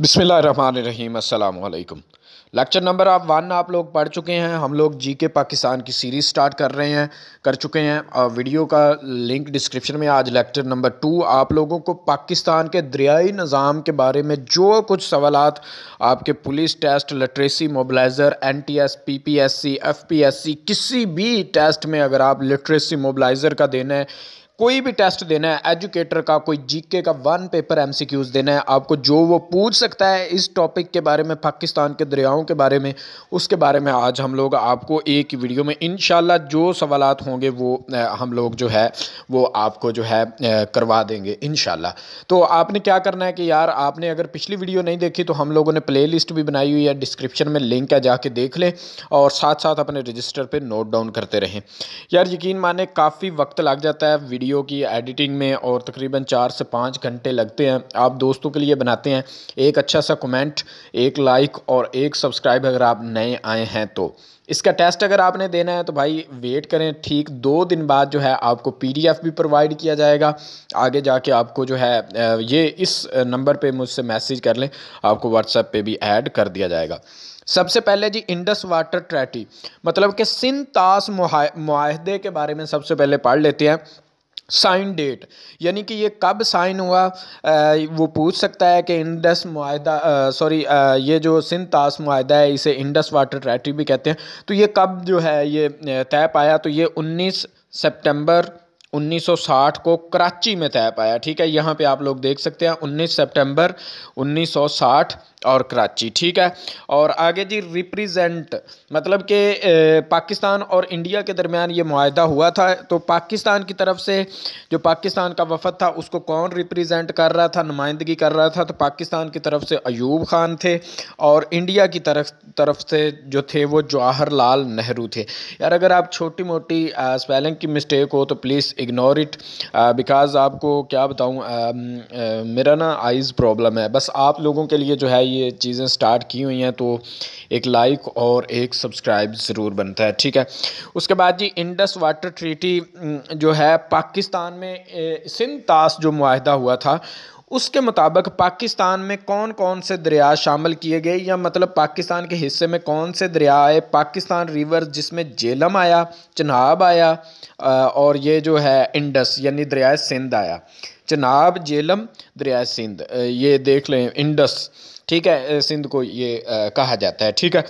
बिसमीम अल्लाम lecture number आप वन आप लोग पढ़ चुके हैं हम लोग जी के पाकिस्तान की सीरीज़ स्टार्ट कर रहे हैं कर चुके हैं और वीडियो का लिंक डिस्क्रिप्शन में आज लेक्चर नंबर टू आप लोगों को पाकिस्तान के दरियाई निज़ाम के बारे में जो कुछ सवाल आपके police test literacy mobilizer N T S P P S C F P S C किसी भी टेस्ट में अगर आप लिटरेसी मोबलाइज़र का देना है कोई भी टेस्ट देना है एजुकेटर का कोई जीके का वन पेपर एमसीक्यूज देना है आपको जो वो पूछ सकता है इस टॉपिक के बारे में पाकिस्तान के दरियाओं के बारे में उसके बारे में आज हम लोग आपको एक वीडियो में इन जो सवाल होंगे वो हम लोग जो है वो आपको जो है करवा देंगे इन तो आपने क्या करना है कि यार आपने अगर पिछली वीडियो नहीं देखी तो हम लोगों ने प्ले भी बनाई हुई है डिस्क्रिप्शन में लिंक है जाके देख लें और साथ साथ अपने रजिस्टर पर नोट डाउन करते रहें यार यकीन माने काफ़ी वक्त लग जाता है वीडियो की एडिटिंग में और तकरीबन चार से पाँच घंटे लगते हैं आप दोस्तों के लिए बनाते हैं एक अच्छा सा कमेंट एक लाइक और एक सब्सक्राइब अगर आप नए आए हैं तो इसका टेस्ट अगर आपने देना है तो भाई वेट करें ठीक दो दिन बाद जो है आपको पीडीएफ भी प्रोवाइड किया जाएगा आगे जाके आपको जो है ये इस नंबर पे मुझसे मैसेज कर लें आपको व्हाट्सएप पे भी ऐड कर दिया जाएगा सबसे पहले जी इंडस वाटर ट्रैटी मतलब कि सिंतास मुहिदे के बारे में सबसे पहले पढ़ लेते हैं साइन डेट यानी कि ये कब साइन हुआ आ, वो पूछ सकता है कि इंडस माहा सॉरी ये जो सिंध ताश माहा है इसे इंडस वाटर ट्रैटी भी कहते हैं तो ये कब जो है ये तय पाया तो ये 19 सितंबर 1960 को कराची में तय पाया ठीक है यहाँ पे आप लोग देख सकते हैं 19 सितंबर 1960 और कराची ठीक है और आगे जी रिप्रेजेंट मतलब कि पाकिस्तान और इंडिया के दरमियान ये माहा हुआ था तो पाकिस्तान की तरफ से जो पाकिस्तान का वफद था उसको कौन रिप्रेजेंट कर रहा था नुमाइंदगी कर रहा था तो पाकिस्तान की तरफ से अयूब खान थे और इंडिया की तरफ तरफ से जो थे वो जवाहरलाल नेहरू थे यार अगर आप छोटी मोटी स्पेलिंग की मिस्टेक हो तो प्लीज़ इग्नोर इट बिकॉज़ आपको क्या बताऊँ मेरा ना आइज़ प्रॉब्लम है बस आप लोगों के लिए जो है ये चीज़ें स्टार्ट की हुई हैं तो एक लाइक और एक सब्सक्राइब ज़रूर बनता है ठीक है उसके बाद जी इंडस वाटर ट्रीटी जो है पाकिस्तान में सिंध ताश जो माहदा हुआ था उसके मुताबिक पाकिस्तान में कौन कौन से दरिया शामिल किए गए या मतलब पाकिस्तान के हिस्से में कौन से दरिया आए पाकिस्तान रिवर जिसमें जेलम आया चनाब आया और ये जो है इंडस यानी दरियाए सिंध आया चनाब जेलम दरियाए सिंध ये देख लें इंडस ठीक है सिंध को ये आ, कहा जाता है ठीक है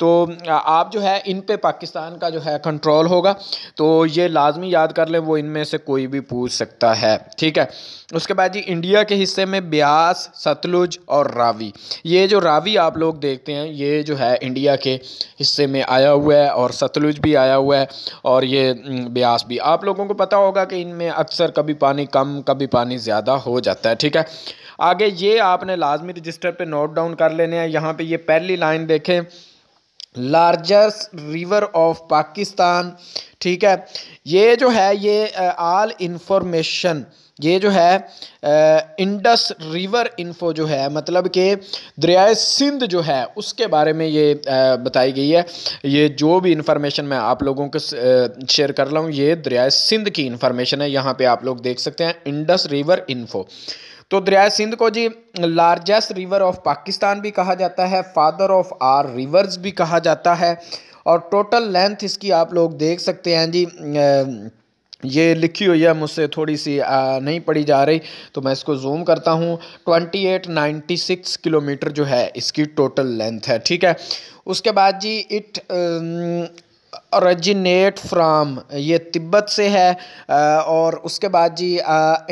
तो आप जो है इन पे पाकिस्तान का जो है कंट्रोल होगा तो ये लाजमी याद कर लें वो इनमें से कोई भी पूछ सकता है ठीक है उसके बाद जी इंडिया के हिस्से में ब्यास सतलुज और रावी ये जो रावी आप लोग देखते हैं ये जो है इंडिया के हिस्से में आया हुआ है और सतलुज भी आया हुआ है और ये ब्यास भी आप लोगों को पता होगा कि इनमें अक्सर कभी पानी कम कभी पानी ज़्यादा हो जाता है ठीक है आगे ये आपने लाजमी रजिस्टर पे नोट डाउन कर लेने हैं यहाँ पे ये पहली लाइन देखें लार्जेस्ट रिवर ऑफ पाकिस्तान ठीक है ये जो है ये आल इंफॉर्मेशन ये जो है इंडस रिवर इन्फो जो है मतलब कि दरियाए सिंध जो है उसके बारे में ये बताई गई है ये जो भी इन्फॉर्मेशन मैं आप लोगों को शेयर कर रहा हूँ ये दरियाए सिंध की इन्फॉर्मेशन है यहाँ पे आप लोग देख सकते हैं इंडस रिवर इन्फो तो दरिया सिंध को जी लार्जेस्ट रिवर ऑफ पाकिस्तान भी कहा जाता है फादर ऑफ आर रिवर्स भी कहा जाता है और टोटल लेंथ इसकी आप लोग देख सकते हैं जी ये लिखी हुई है मुझसे थोड़ी सी आ, नहीं पढ़ी जा रही तो मैं इसको जूम करता हूँ twenty eight ninety six kilometre जो है इसकी टोटल लेंथ है ठीक है उसके बाद जी इट औरिजिनेट फ्राम ये तिब्बत से है और उसके बाद जी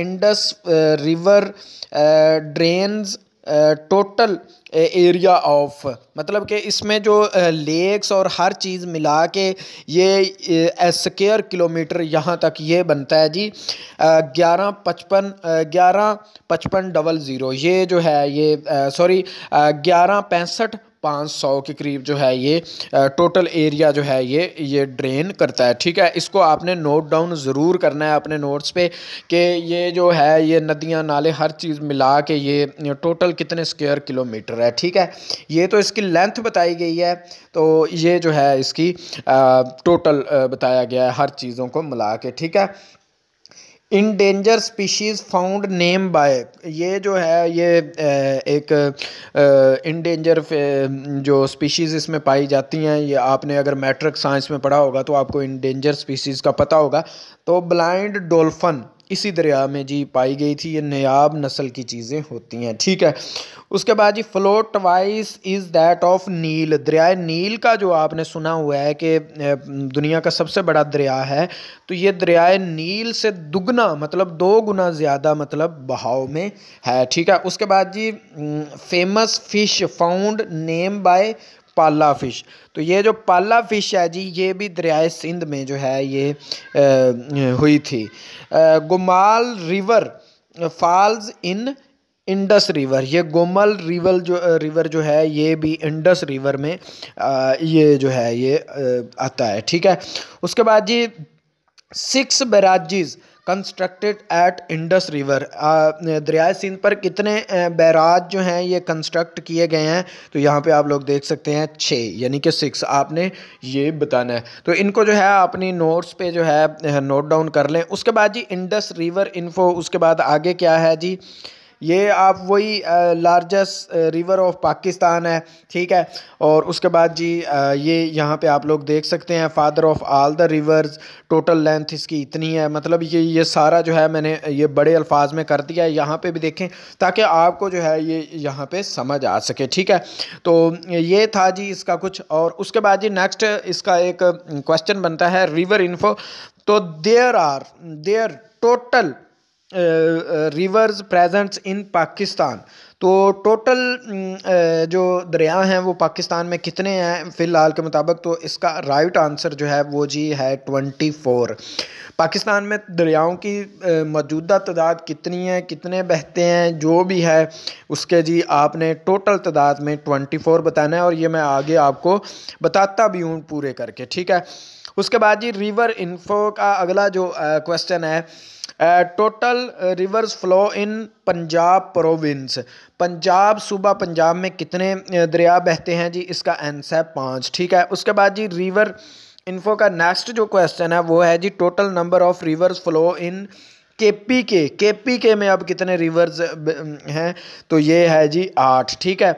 Indus river drains total area of मतलब कि इसमें जो लेक्स और हर चीज़ मिला के ये स्क्वेयर किलोमीटर यहाँ तक ये बनता है जी ग्यारह पचपन ग्यारह पचपन डबल ज़ीरो ये जो है ये सॉरी ग्यारह पैंसठ पाँच सौ के करीब जो है ये टोटल एरिया जो है ये ये ड्रेन करता है ठीक है इसको आपने नोट डाउन ज़रूर करना है अपने नोट्स पे कि ये जो है ये नदियाँ नाले हर चीज़ मिला के ये टोटल कितने स्क्वायर किलोमीटर है ठीक है ये तो इसकी लेंथ बताई गई है तो ये जो है इसकी आ, टोटल आ, बताया गया है हर चीज़ों को मिला के ठीक है endangered species found name by ये जो है ये एक इनडेंजर जो स्पीशीज़ इसमें पाई जाती हैं ये आपने अगर मैट्रिक साइंस में पढ़ा होगा तो आपको इनडेंजर स्पीशीज़ का पता होगा तो ब्लाइंड डोल्फन इसी दरिया में जी पाई गई थी ये नयाब नस्ल की चीज़ें होती हैं ठीक है उसके बाद जी float wise is that of Nile दरियाए नील का जो आपने सुना हुआ है कि दुनिया का सबसे बड़ा दरिया है तो ये दरियाए नील से दुगना मतलब दो गुना ज़्यादा मतलब बहाव में है ठीक है उसके बाद जी famous fish found name by palla fish तो ये जो पाला फ़िश है जी ये भी दरियाए सिंध में जो है ये आ, हुई थी आ, Gumal river falls in Indus river ये गोमल रिवर जो रिवर जो है ये भी इंडस रिवर में आ, ये जो है ये आ, आता है ठीक है उसके बाद जी six barrages constructed at Indus river दरियाए सिंध पर कितने बैराज जो हैं ये कंस्ट्रक्ट किए गए हैं तो यहाँ पे आप लोग देख सकते हैं छः यानी कि सिक्स आपने ये बताना है तो इनको जो है अपनी नोट्स पे जो है नोट डाउन कर लें उसके बाद जी इंडस रिवर इन्फो उसके बाद आगे क्या है जी ये आप वही लार्जेस्ट रिवर ऑफ पाकिस्तान है ठीक है और उसके बाद जी ये यहाँ पे आप लोग देख सकते हैं father of all the rivers total length इसकी इतनी है मतलब ये ये सारा जो है मैंने ये बड़े अल्फाज में कर दिया है यहाँ पे भी देखें ताकि आपको जो है ये यहाँ पे समझ आ सके ठीक है तो ये था जी इसका कुछ और उसके बाद जी नेक्स्ट इसका एक क्वेश्चन बनता है रिवर इन्फो तो there are there total rivers presents in Pakistan तो टोटल mm, जो दरिया हैं वो पाकिस्तान में कितने हैं फ़िलहाल के मुताबिक तो इसका राइट आंसर जो है वो जी है ट्वेंटी फोर पाकिस्तान में दरियाओं की मौजूदा तादाद कितनी है कितने बहते हैं जो भी है उसके जी आपने टोटल तादाद में ट्वेंटी फोर बताना है और ये मैं आगे आपको बताता भी हूँ पूरे करके ठीक है उसके बाद जी रिवर इन्फो का अगला जो क्वेश्चन है total rivers flow in Punjab province Punjab सूबा पंजाब में कितने uh, दरिया बहते हैं जी इसका आंसर है पाँच ठीक है उसके बाद जी रिवर इन्फो का नेक्स्ट जो क्वेश्चन है वो है जी total number of rivers flow in K P के के पी के में अब कितने रिवर्स uh, um, हैं तो ये है जी आठ ठीक है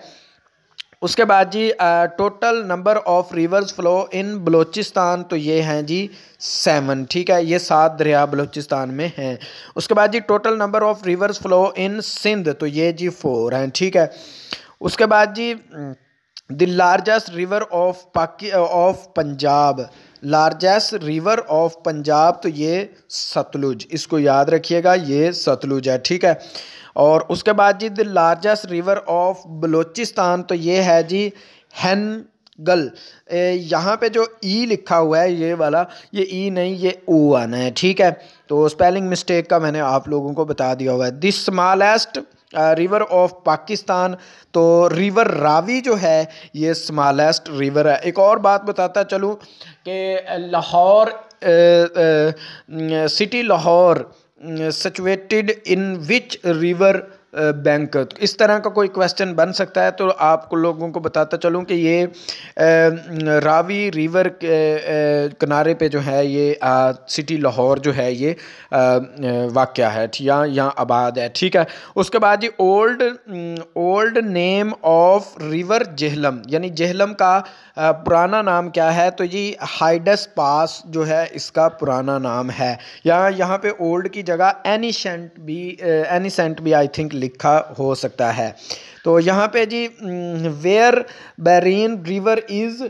उसके बाद जी total number of rivers flow in Balochistan तो ये हैं जी सेवन ठीक है ये सात दरिया बलूचिस्तान में हैं उसके बाद जी total number of rivers flow in Sindh तो ये जी फोर हैं ठीक है उसके बाद जी द लार्जेस्ट रिवर ऑफ पाकि of Punjab largest river of Punjab तो ये सतलुज इसको याद रखिएगा ये सतलुज है ठीक है और उसके बाद जी the largest river of Balochistan तो ये है जी हैन गल यहाँ पे जो ई e लिखा हुआ है ये वाला ये ई e नहीं ये ओ आना है ठीक है तो स्पेलिंग मिस्टेक का मैंने आप लोगों को बता दिया हुआ है this smallest river of Pakistan तो रिवर रावी जो है ये स्मॉलेस्ट रिवर है एक और बात बताता चलूँ कि Lahore city Lahore situated in which river bank तो इस तरह का कोई क्वेश्चन बन सकता है तो आप लोगों को बताता चलूँ कि ये रावी रिवर किनारे पे जो है ये सिटी लाहौर जो है ये वाक़ है या यहाँ आबाद है ठीक है उसके बाद जी old old name of river Jhelum यानी जहलम का पुराना नाम क्या है तो जी हाइडस पास जो है इसका पुराना नाम है यहाँ यहाँ पे ओल्ड की जगह एनीशेंट भी एनिसेंट भी आई थिंक लिखा हो सकता है तो यहाँ पे जी where Baran river is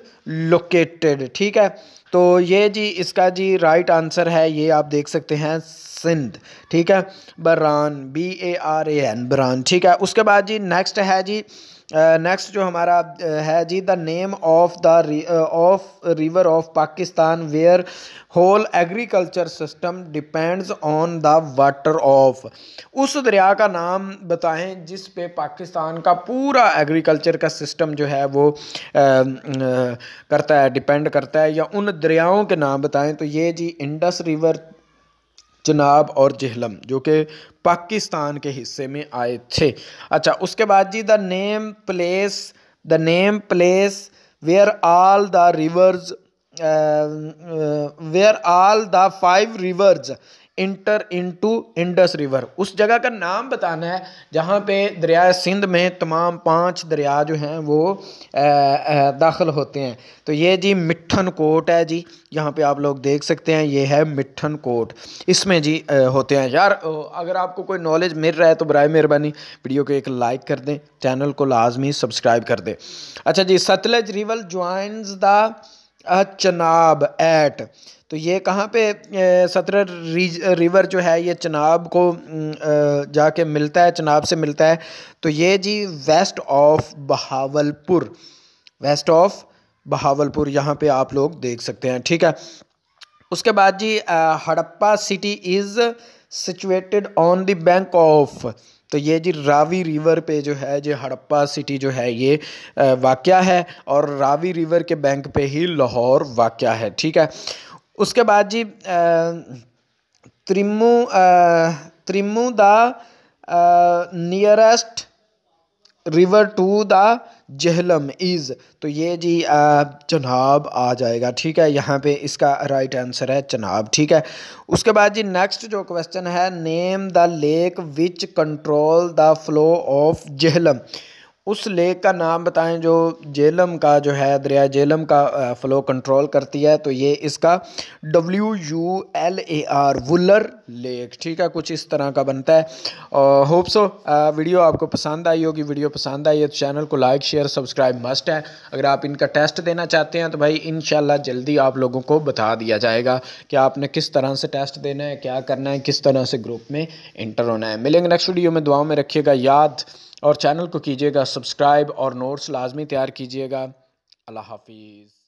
located ठीक है तो ये जी इसका जी राइट आंसर है ये आप देख सकते हैं सिंध ठीक है Baran B A R A N Baran ठीक है उसके बाद जी नेक्स्ट है जी नेक्स्ट uh, जो हमारा uh, है जी the name of the of river of Pakistan where whole agriculture system depends on the water of उस दरिया का नाम बताएं जिस पे पाकिस्तान का पूरा एग्रीकल्चर का सिस्टम जो है वो आ, आ, करता है डिपेंड करता है या उन दरियाओं के नाम बताएं तो ये जी इंडस रिवर चनाब और जहलम जो कि पाकिस्तान के हिस्से में आए थे अच्छा उसके बाद जी the name place the name place where all the rivers where all the five rivers enter into Indus river उस जगह का नाम बताना है जहाँ पे दरिया सिंध में तमाम पांच दरिया जो हैं वो दाखिल होते हैं तो ये जी मिठन कोट है जी यहाँ पे आप लोग देख सकते हैं ये है मिठन कोट इसमें जी होते हैं यार अगर आपको कोई नॉलेज मिल रहा है तो बरए मेहरबानी वीडियो को एक लाइक कर दें चैनल को लाजमी सब्सक्राइब कर दें अच्छा जी Sutlej river joins the Chenab at तो ये कहाँ पे सत्रह रिवर जो है ये चनाब को जाके मिलता है चनाब से मिलता है तो ये जी west of Bahawalpur west of Bahawalpur यहाँ पे आप लोग देख सकते हैं ठीक है उसके बाद जी Harappa city is situated on the bank of तो ये जी रावी रिवर पे जो है जो हड़प्पा सिटी जो है ये वाक़ है और रावी रिवर के बैंक पे ही लाहौर वाक़ है ठीक है उसके बाद जी Trimmu Trimmu the nearest river to the Jhelum is तो ये जी चनाब आ जाएगा ठीक है यहाँ पे इसका राइट आंसर है चनाब ठीक है उसके बाद जी नेक्स्ट जो क्वेश्चन है name the lake which control the flow of Jhelum उस लेक का नाम बताएं जो जेलम का जो है दरिया जेलम का फ़्लो कंट्रोल करती है तो ये इसका W U L A R Wular lake ठीक है कुछ इस तरह का बनता है और होप सो वीडियो आपको पसंद आई होगी वीडियो पसंद आई है तो चैनल को लाइक शेयर सब्सक्राइब मस्ट है अगर आप इनका टेस्ट देना चाहते हैं तो भाई इन जल्दी आप लोगों को बता दिया जाएगा कि आपने किस तरह से टेस्ट देना है क्या करना है किस तरह से ग्रुप में इंटर होना है मिलेंगे नेक्स्ट वीडियो में दुआओं में रखिएगा याद और चैनल को कीजिएगा सब्सक्राइब और नोट्स लाजमी तैयार कीजिएगा अल्लाह हाफिज़